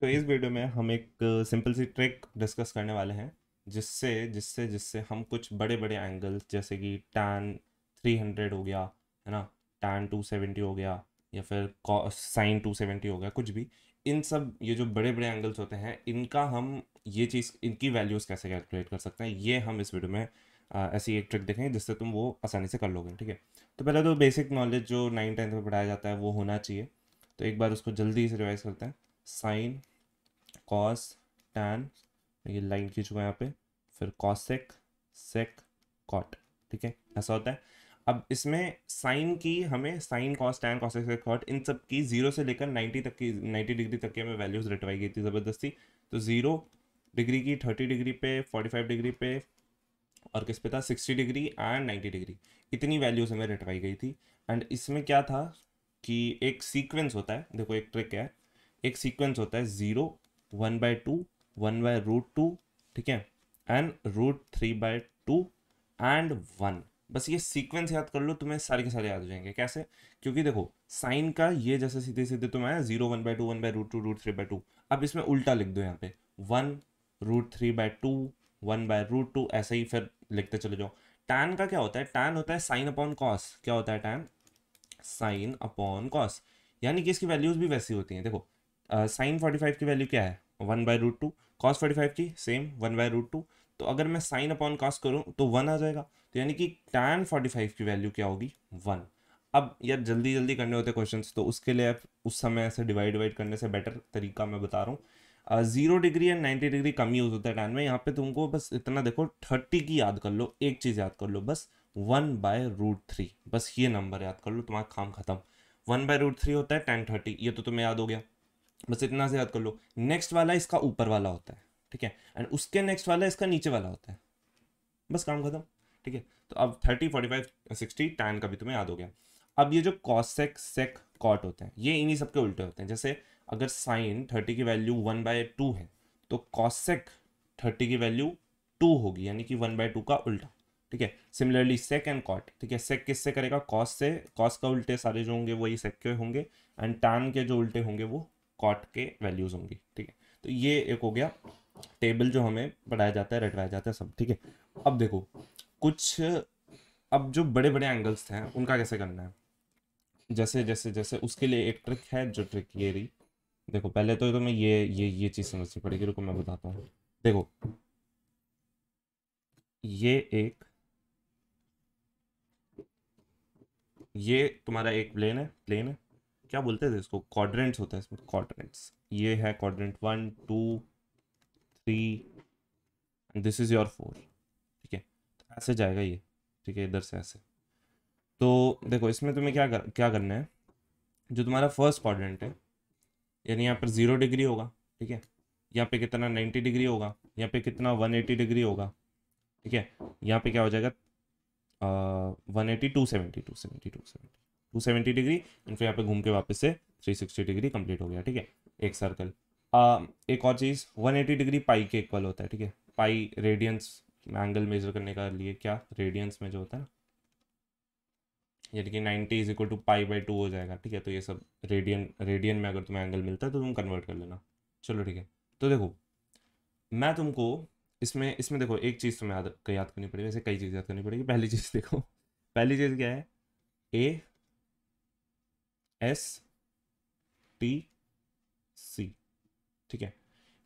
तो इस वीडियो में हम एक सिंपल सी ट्रिक डिस्कस करने वाले हैं जिससे जिससे जिससे हम कुछ बड़े बड़े एंगल्स जैसे कि टैन 300 हो गया है ना टैन 270 हो गया या फिर साइन 270 हो गया कुछ भी इन सब ये जो बड़े बड़े एंगल्स होते हैं इनका हम ये चीज़ इनकी वैल्यूज़ कैसे कैलकुलेट कर सकते हैं ये हम इस वीडियो में आ, ऐसी एक ट्रिक देखेंगे जिससे तुम वो आसानी से कर लोगे ठीक है तो पहले तो बेसिक नॉलेज जो नाइन टेंथ में पढ़ाया जाता है वो होना चाहिए तो एक बार उसको जल्दी से रिवाइज करते हैं साइन कॉस टैन ये लाइन खींचूंगा यहाँ पे फिर कॉसेक सेक कॉट ठीक है ऐसा होता है अब इसमें साइन की हमें sine cos tan cosec sec cot इन सब की जीरो से लेकर नाइन्टी तक की नाइन्टी डिग्री तक की हमें वैल्यूज रटवाई गई थी ज़बरदस्ती तो जीरो डिग्री की थर्टी डिग्री पे फोर्टी फाइव डिग्री पे और किस पे था sixty degree and ninety degree इतनी वैल्यूज हमें रटवाई गई थी एंड इसमें क्या था कि एक सीक्वेंस होता है देखो एक ट्रिक है एक सीक्वेंस होता है zero one by two one by root two ठीक है and root three by two and one बस ये सीक्वेंस याद कर लो तुम्हें सारे के सारे याद हो जाएंगे कैसे क्योंकि देखो साइन का ये जैसे सीधे सीधे तुम्हें आया zero one by two one by root two root three by two अब इसमें उल्टा लिख दो यहाँ पे one root three by two one by root two ऐसे ही फिर लिखते चले जाओ टैन का क्या होता है टैन होता है साइन अपॉन कॉस क्या होता है टैन साइन अपॉन कॉस यानी कि इसकी वैल्यूज भी वैसी होती हैं देखो साइन फोर्टी फाइव की वैल्यू क्या है one by root two cos forty five की same one by root two तो अगर मैं साइन अपॉन कॉस करूँ तो वन आ जाएगा तो यानी कि टैन फोर्टी फाइव की वैल्यू क्या होगी वन अब यार जल्दी जल्दी करने होते क्वेश्चन तो उसके लिए आप उस समय ऐसे डिवाइड डिवाइड करने से बेटर तरीका मैं बता रहा हूँ zero degree and ninety degree कम यूज़ होता है टैन में यहाँ पे तुमको बस इतना देखो थर्टी की याद कर लो एक चीज़ याद कर लो बस वन बाय रूट थ्री बस ये नंबर याद कर लो तुम्हारा काम खत्म वन बाय रूट थ्री होता है टेन थर्टी ये तो तुम्हें याद हो गया बस इतना से याद कर लो नेक्स्ट वाला इसका ऊपर वाला होता है ठीक है एंड उसके नेक्स्ट वाला इसका नीचे वाला होता है बस काम खत्म ठीक है तो अब thirty forty five sixty tan का भी तुम्हें याद हो गया अब ये जो कॉसेक सेक कॉट होते हैं ये इन्हीं सबके उल्टे होते हैं जैसे अगर साइन थर्टी की वैल्यू वन बाय टू है तो कॉसेक थर्टी की वैल्यू टू होगी यानी कि वन बाय टू का उल्टा ठीक है सिमिलरली सेक एंड कॉट ठीक है सेक किससे करेगा कॉस से कॉस का उल्टे सारे जो होंगे वही सेक के होंगे एंड टैन के जो उल्टे होंगे वो कॉट के वैल्यूज होंगी ठीक है तो ये एक हो गया टेबल जो हमें पढ़ाया जाता है रटवाया जाता है सब ठीक है अब देखो कुछ अब जो बड़े बड़े एंगल्स हैं उनका कैसे करना है जैसे जैसे जैसे उसके लिए एक ट्रिक है जो ट्रिक ये रही देखो पहले तो तुम्हें तो ये ये ये चीज़ समझनी पड़ेगी रुको मैं बताता हूँ देखो ये एक ये तुम्हारा एक प्लेन है प्लेन है क्या बोलते थे इसको क्वाड्रेंट्स होता है इसमें क्वाड्रेंट्स ये है quadrant one two three this is your four ठीक है ऐसे जाएगा ये ठीक है इधर से ऐसे तो देखो इसमें तुम्हें क्या कर, क्या करना है जो तुम्हारा फर्स्ट क्वाड्रेंट है यानी यहाँ पर ज़ीरो डिग्री होगा ठीक है यहाँ पे कितना नाइन्टी डिग्री होगा यहाँ पे कितना वन एटी डिग्री होगा ठीक है यहाँ पे क्या हो जाएगा one eighty two seventy two seventy two seventy seventy degree and फिर यहाँ पे घूम के वापस से थ्री सिक्सटी डिग्री कंप्लीट हो गया ठीक है एक सर्कल एक और चीज़ वन एटी डिग्री पाई के इक्वल होता है ठीक है पाई रेडियंस एंगल मेजर करने का लिए क्या रेडियंस में जो होता है ना यानी कि ninety is equal to pi by two हो जाएगा ठीक है तो ये सब रेडियन रेडियन में अगर तुम्हें एंगल मिलता है तो तुम कन्वर्ट कर लेना चलो ठीक है तो देखो मैं तुमको इसमें इसमें देखो एक चीज़ तुम्हें याद याद करनी पड़ेगी वैसे कई चीज़ याद करनी पड़ेगी पहली चीज़ देखो पहली चीज़ क्या है ए एस टी सी ठीक है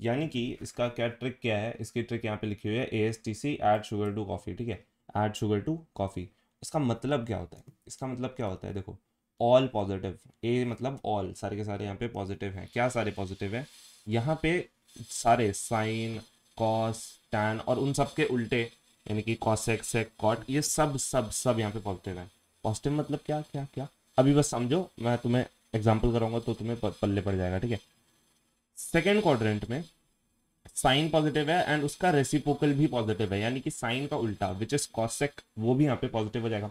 यानी कि इसका क्या ट्रिक क्या है इसकी ट्रिक यहाँ पे लिखी हुई है A S T C add sugar to coffee ठीक है एड शुगर टू कॉफ़ी इसका मतलब क्या होता है इसका मतलब क्या होता है देखो ऑल पॉजिटिव ए मतलब ऑल सारे के सारे यहाँ पे पॉजिटिव हैं क्या सारे पॉजिटिव हैं यहाँ पे सारे साइन कॉस टैन और उन सब के उल्टे यानी कि कॉसेक सेक कॉट ये सब सब सब यहाँ पे पॉजिटिव हैं पॉजिटिव मतलब क्या क्या क्या अभी बस समझो मैं तुम्हें एग्जाम्पल कराऊंगा तो तुम्हें पल्ले पड़ जाएगा ठीक है सेकेंड क्वाड्रेंट में साइन पॉजिटिव है एंड उसका रेसिपोकल भी पॉजिटिव है यानी कि साइन का उल्टा विच इज कॉसेक वो भी यहाँ पे पॉजिटिव हो जाएगा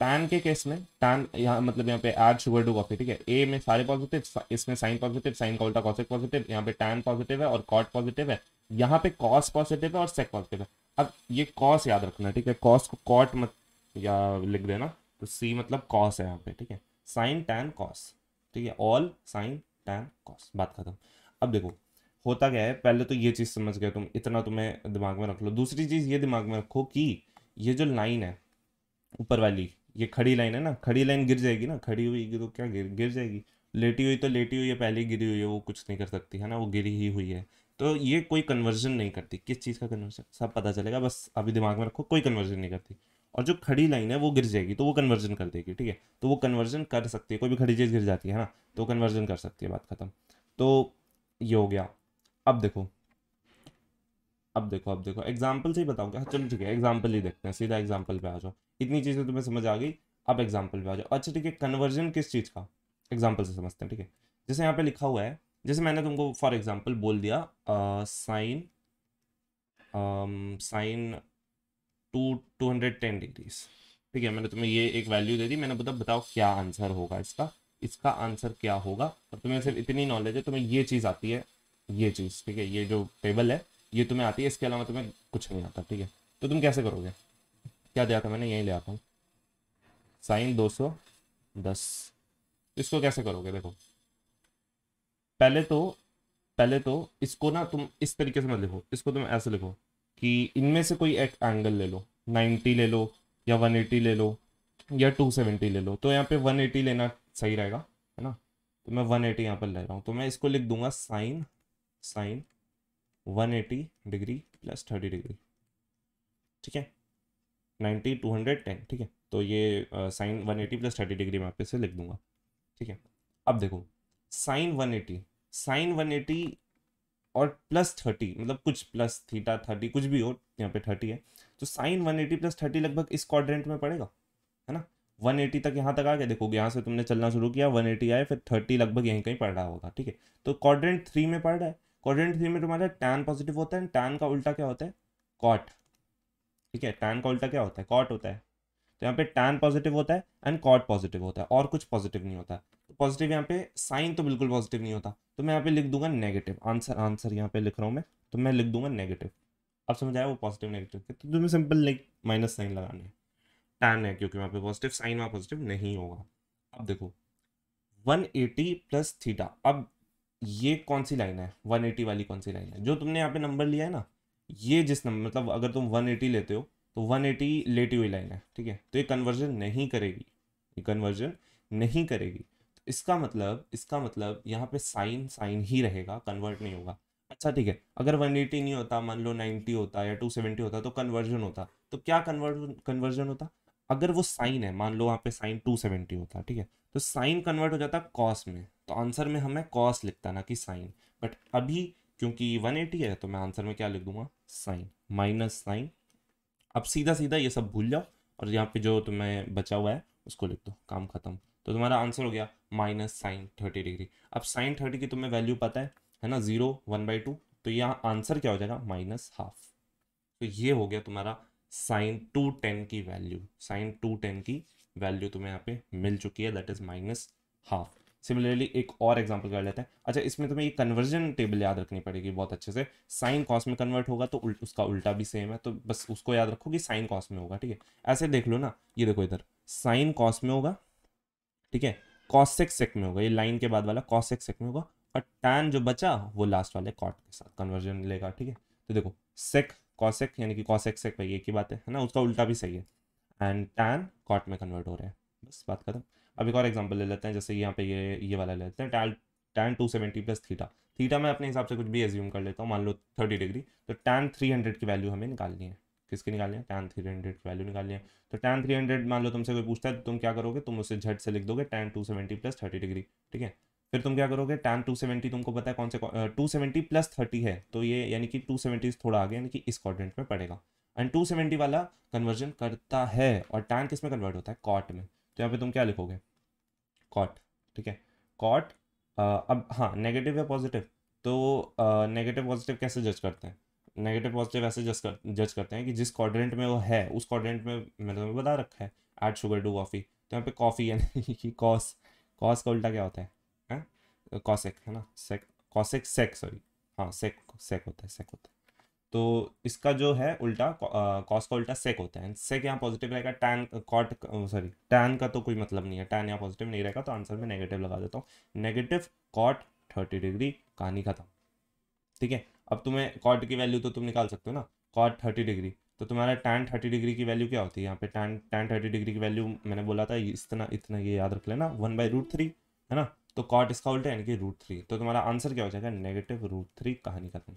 टैन के केस में टैन यहाँ मतलब यहाँ पे एड शुगर टू कॉफी ठीक है ए में सारे पॉजिटिव इसमें साइन पॉजिटिव साइन का उल्टा कॉसेक पॉजिटिव यहाँ पे टैन पॉजिटिव है और कॉट पॉजिटिव है यहाँ पे कॉस पॉजिटिव है और सेक पॉजिटिव है अब ये कॉस याद रखना ठीक है कॉस को कॉट मत या लिख देना तो सी मतलब कॉस है यहाँ पे ठीक है साइन टैन कॉस ठीक है ऑल साइन टैन कॉस बात खत्म अब देखो होता क्या है पहले तो ये चीज़ समझ गए तुम इतना तुम्हें दिमाग में रख लो दूसरी चीज़ ये दिमाग में रखो कि ये जो लाइन है ऊपर वाली ये खड़ी लाइन है ना खड़ी लाइन गिर जाएगी ना खड़ी हुई तो क्या गिर गिर जाएगी लेटी हुई तो लेटी हुई है पहले गिरी हुई है वो कुछ नहीं कर सकती है ना वो गिरी ही हुई है तो ये कोई कन्वर्जन नहीं करती किस चीज़ का कन्वर्जन सब पता चलेगा बस अभी दिमाग में रखो कोई कन्वर्जन नहीं करती और जो खड़ी लाइन है वो गिर जाएगी तो वो कन्वर्जन कर देगी ठीक है तो वो कन्वर्जन कर सकती है कोई भी खड़ी चीज़ गिर जाती है ना तो कन्वर्जन कर सकती है बात खत्म तो ये हो गया अब देखो अब देखो अब देखो एग्जाम्पल से ही बताओगे हाँ चलो ठीक है एग्जाम्पल ही देखते हैं सीधा एग्जाम्पल पे आ जाओ इतनी चीज़ें तुम्हें समझ आ गई अब एग्जाम्पल पे आ जाओ अच्छा ठीक है कन्वर्जन किस चीज़ का एग्जाम्पल से समझते हैं ठीक है जैसे यहाँ पे लिखा हुआ है जैसे मैंने तुमको फॉर एग्जाम्पल बोल दिया sine sine two two hundred ten degrees ठीक है मैंने तुम्हें ये एक वैल्यू दे दी मैंने बता बताओ क्या आंसर होगा इसका इसका आंसर क्या होगा और तुम्हें सिर्फ इतनी नॉलेज है तुम्हें ये चीज़ आती है ये चीज़ ठीक है ये जो टेबल है ये तुम्हें आती है इसके अलावा तुम्हें कुछ नहीं आता ठीक है तो तुम कैसे करोगे क्या दिया था मैंने यहीं ले आता हूँ साइन दो सौ दस इसको कैसे करोगे देखो पहले तो पहले तो इसको ना तुम इस तरीके से मत लिखो इसको तुम ऐसे लिखो कि इनमें से कोई एक एंगल ले लो 90 ले लो या 180 ले लो या 270 ले लो तो यहाँ पे 180 लेना सही रहेगा है ना तो मैं 180 एटी यहाँ पर ले रहा हूँ तो मैं इसको लिख दूंगा sine sine 180 degree plus thirty degree ठीक है 90 210 ठीक है तो ये sine uh, 180 plus thirty degree मैं आप इसे लिख दूंगा ठीक है अब देखो साइन 180 साइन एटी और प्लस थर्टी मतलब कुछ प्लस थीटा थर्टी कुछ भी हो यहाँ पे थर्टी है तो sine one eighty plus thirty लगभग इस क्वाड्रेंट में पड़ेगा है ना वन एटी तक यहाँ तक आ गया देखोगे यहाँ से तुमने चलना शुरू किया वन एटी आए फिर थर्टी लगभग यहीं कहीं पड़ रहा होगा ठीक है तो क्वाड्रेंट थ्री में पड़ रहा है क्वाड्रेंट थ्री में तुम्हारा टैन पॉजिटिव होता है टैन का उल्टा क्या होता है कॉट ठीक है टैन का उल्टा क्या होता है कॉट होता है तो यहाँ पे टैन पॉजिटिव होता है एंड कॉट पॉजिटिव होता है और कुछ पॉजिटिव नहीं होता पॉजिटिव यहाँ पे साइन तो बिल्कुल पॉजिटिव नहीं होता तो मैं यहाँ पे लिख दूंगा नेगेटिव आंसर आंसर यहाँ पे लिख रहा हूँ मैं तो मैं लिख दूंगा नेगेटिव अब समझ आया वो पॉजिटिव नेगेटिव तो तुम्हें सिंपल माइनस साइन लगाने टैन है क्योंकि वहाँ पे पॉजिटिव साइन वहाँ पॉजिटिव नहीं होगा अब देखो एटी प्लस थीटा अब ये कौन सी लाइन है एटी वाली कौन सी लाइन है जो तुमने यहाँ पे नंबर लिया है ना ये जिस नंबर मतलब अगर तुम एटी लेते हो तो एटी लेटी हुई लाइन है ठीक है तो ये कन्वर्जन नहीं करेगी ये कन्वर्जन नहीं करेगी इसका मतलब इसका मतलब यहाँ पे साइन साइन ही रहेगा कन्वर्ट नहीं होगा अच्छा ठीक है अगर 180 नहीं होता मान लो 90 होता या 270 होता तो कन्वर्जन होता तो क्या कन्वर्ट कन्वर्जन होता अगर वो साइन है मान लो वहाँ पे साइन 270 होता ठीक है तो साइन कन्वर्ट हो जाता कॉस में तो आंसर में हमें कॉस लिखता ना कि साइन बट अभी क्योंकि 180 है तो मैं आंसर में क्या लिख दूंगा साइन माइनस साइन अब सीधा सीधा ये सब भूल जाओ और यहाँ पे जो तुम्हें बचा हुआ है उसको लिख दो काम खत्म तो तुम्हारा आंसर हो गया माइनस साइन थर्टी डिग्री अब साइन थर्टी की तुम्हें वैल्यू पता है है ना जीरो वन बाई टू तो यहाँ आंसर क्या हो जाएगा माइनस हाफ तो ये हो गया तुम्हारा साइन टू टेन की वैल्यू साइन टू टेन की वैल्यू तुम्हें यहाँ पे मिल चुकी है that is minus half similarly एक और एग्जाम्पल कर लेते हैं अच्छा इसमें तुम्हें ये कन्वर्जन टेबल याद रखनी पड़ेगी बहुत अच्छे से साइन कॉस में कन्वर्ट होगा तो उसका उल्टा भी सेम है तो बस उसको याद रखो कि साइन कॉस में होगा ठीक है ऐसे देख लो ना ये देखो इधर साइन कॉस में होगा ठीक है कॉसेक सेक में होगा ये लाइन के बाद वाला कॉसेक सेक में होगा और टैन जो बचा वो लास्ट वाले कॉट के साथ कन्वर्जन लेगा ठीक है तो देखो सेक कॉसेक यानी कि कॉसेक सेक भाई एक ही बात है ना उसका उल्टा भी सही है एंड टैन कॉट में कन्वर्ट हो रहा है बस बात खत्म अब एक और एग्जाम्पल ले लेते हैं जैसे यहाँ पे ये ये वाला ले लेते हैं tan tan two seventy plus theta theta मैं अपने हिसाब से कुछ भी एज्यूम कर लेता हूँ मान लो थर्टी डिग्री तो टैन थ्री हंड्रेड की वैल्यू हमें निकालनी है किसकी निकालनी है टैन थ्री हंड्रेड वैल्यू निकालनी है तो टैन थ्री हंड्रेड मान लो तुमसे कोई पूछता है तो तुम क्या करोगे तुम उसे झट से लिख दोगे tan two seventy plus thirty degree ठीक है फिर तुम क्या करोगे टैन टू सेवेंटी तुमको पता है कौन से टू सेवेंटी प्लस थर्टी है तो ये यानी कि टू सेवेंटी थोड़ा आगे यानी कि इस क्वाड्रेंट में पड़ेगा एंड टू सेवेंटी वाला कन्वर्जन करता है और टैन किस में कन्वर्ट होता है कॉट में तो यहाँ पे तुम क्या लिखोगे कॉट ठीक है कॉट अब हाँ नेगेटिव या पॉजिटिव तो नेगेटिव पॉजिटिव कैसे जज करते हैं नेगेटिव पॉजिटिव ऐसे जज कर जज करते हैं कि जिस कॉर्डिनेट में वो है उस कॉर्डिनेट में मैंने तुम्हें बता रखा है ऐड शुगर डू कॉफ़ी तो यहाँ पे कॉफ़ी यानी कॉस कॉस का उल्टा क्या होता है कॉसेक हाँ? है ना सेक कॉसेक सेक सॉरी हाँ सेक सेक होता है सेक होता है तो इसका जो है उल्टा कॉस का उल्टा सेक होता है सेक यहाँ पॉजिटिव रहेगा टैन कॉट सॉरी टैन का तो कोई मतलब नहीं है टैन यहाँ पॉजिटिव नहीं रहेगा तो आंसर में नेगेटिव लगा देता हूँ नेगेटिव कॉट थर्टी डिग्री कहानी खत्म ठीक है अब तुम्हें कॉट की वैल्यू तो तुम निकाल सकते हो ना कॉट थर्टी डिग्री तो तुम्हारा टैन थर्टी डिग्री की वैल्यू क्या होती है यहाँ पे टैन टैन थर्टी डिग्री की वैल्यू मैंने बोला था इतना इतना ये याद रख लेना वन बाई रूट थ्री है ना तो कॉट इसका उल्टा यानी कि रूट थ्री तो तुम्हारा आंसर क्या हो जाएगा नेगेटिव रूट थ्री कहानी खत्म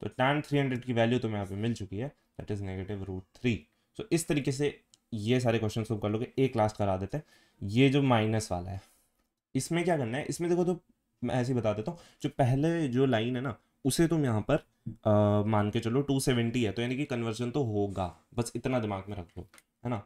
तो टैन थ्री हंड्रेड की वैल्यू तुम्हें यहाँ पे मिल चुकी है that is negative root three so इस तरीके से ये सारे क्वेश्चन तुम कर लोगे एक लास्ट करा देते हैं ये जो माइनस वाला है इसमें क्या करना है इसमें देखो तो मैं ऐसे ही बता देता हूँ जो पहले जो लाइन है ना उसे तुम यहाँ पर आ, मान के चलो 270 है तो यानी कि कन्वर्जन तो होगा बस इतना दिमाग में रख लो है ना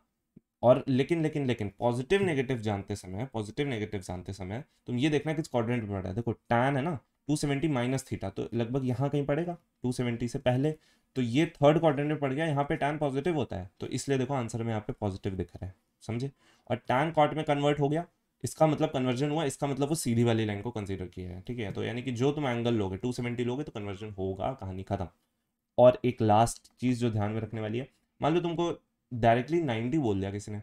और लेकिन लेकिन लेकिन पॉजिटिव नेगेटिव जानते समय पॉजिटिव नेगेटिव जानते समय तुम ये देखना किस कॉर्डिनेट में पड़ा है देखो टैन है ना 270 माइनस थीटा तो लगभग यहाँ कहीं पड़ेगा 270 से पहले तो ये थर्ड कॉर्डिनेट में पड़ गया यहाँ पे टैन पॉजिटिव होता है तो इसलिए देखो आंसर में यहाँ पे पॉजिटिव दिख रहा है समझे और टैन कॉट में कन्वर्ट हो गया इसका मतलब कन्वर्जन हुआ इसका मतलब वो सीधी वाली लाइन को कंसिडर किया है ठीक है तो यानी कि जो तुम एंगल लोगे टू सेवेंटी लोगे तो कन्वर्जन होगा कहानी खत्म और एक लास्ट चीज़ जो ध्यान में रखने वाली है मान लो तुमको डायरेक्टली नाइन्टी बोल दिया किसी ने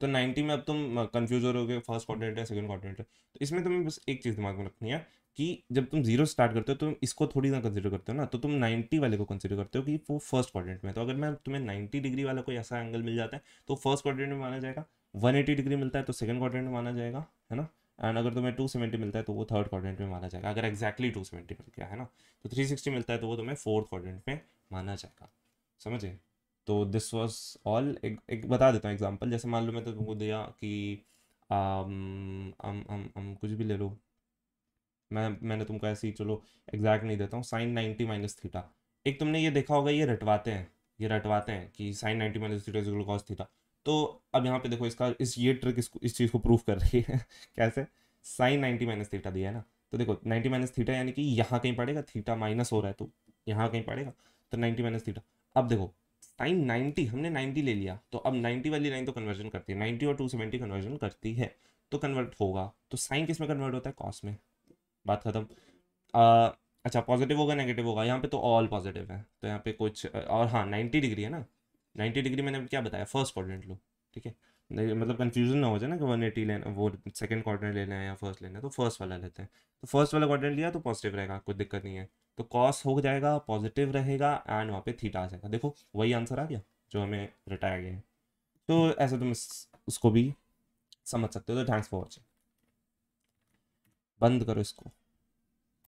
तो 90 में अब तुम कन्फ्यूज हो गए फर्स्ट कॉर्डिनेट है सेकंड कॉर्डिनेट है तो इसमें तुम्हें बस एक चीज़ दिमाग में रखनी है कि जब तुम जीरो स्टार्ट करते हो तो तुम इसको थोड़ी ना कंसिडर करते हो ना तो तुम नाइन्टी वाले को कंसिडर करते हो कि वो फर्स्ट कॉर्डिनेट में तो अगर मैं तुम्हें नाइन्टी डिग्री वाला कोई ऐसा एंगल मिल जाता है तो फर्स्ट कॉर्डिनेट में माना जाएगा एटी डिग्री मिलता है तो सेकंड क्वाड्रेंट में माना जाएगा है ना एंड अगर तुम्हें टू सेवेंटी मिलता है तो वो थर्ड क्वाड्रेंट में माना जाएगा अगर एक्जैक्टली टू सेवेंटी मिल गया है ना तो थ्री सिक्सटी मिलता है तो वो तुम्हें फोर्थ क्वारेंट में माना जाएगा समझे तो दिस वॉज ऑल एक, एक बता देता हूँ एग्जाम्पल जैसे मान लो मैं तो तुमको दिया कि um, हम कुछ भी ले लो मैं मैंने तुमको ऐसे ही चलो एग्जैक्ट नहीं देता हूँ साइन नाइन्टी माइनस थीटा एक तुमने ये देखा होगा ये रटवाते हैं ये रटवाते हैं कि sine ninety minus theta is cos theta तो अब यहाँ पे देखो इसका इस ये ट्रिक इसको इस चीज़ को प्रूव कर रही है कैसे साइन नाइन्टी माइनस थीटा दिया है ना तो देखो नाइन्टी माइनस थीटा यानी कि यहाँ कहीं पड़ेगा थीटा माइनस हो रहा है तो यहाँ कहीं पड़ेगा तो नाइन्टी माइनस थीटा अब देखो साइन नाइन्टी हमने नाइन्टी ले लिया तो अब नाइन्टी वाली लाइन तो कन्वर्जन करती है नाइन्टी और टू सेवेंटी कन्वर्जन करती है तो कन्वर्ट होगा तो साइन किस में कन्वर्ट होता है कॉस में बात खत्म अच्छा पॉजिटिव होगा नेगेटिव होगा यहाँ पे तो ऑल पॉजिटिव है तो यहाँ पे कुछ और हाँ नाइन्टी डिग्री है ना नाइन्टी डिग्री मैंने क्या बताया फर्स्ट क्वाड्रेंट लो ठीक है मतलब कन्फ्यूजन ना हो जाए ना कि वन एटी लेना वो सेकंड क्वार्टर लेना है या फर्स्ट लेना है तो फर्स्ट वाला लेते हैं तो फर्स्ट वाला क्वार्टर लिया तो पॉजिटिव रहेगा कोई दिक्कत नहीं है तो कॉस हो जाएगा पॉजिटिव रहेगा एंड वहाँ पे थीटा आ जाएगा देखो वही आंसर आ गया जो हमें रिटाया गया है तो ऐसे तुम उसको भी समझ सकते हो तो थैंक्स फॉर वॉचिंग बंद करो इसको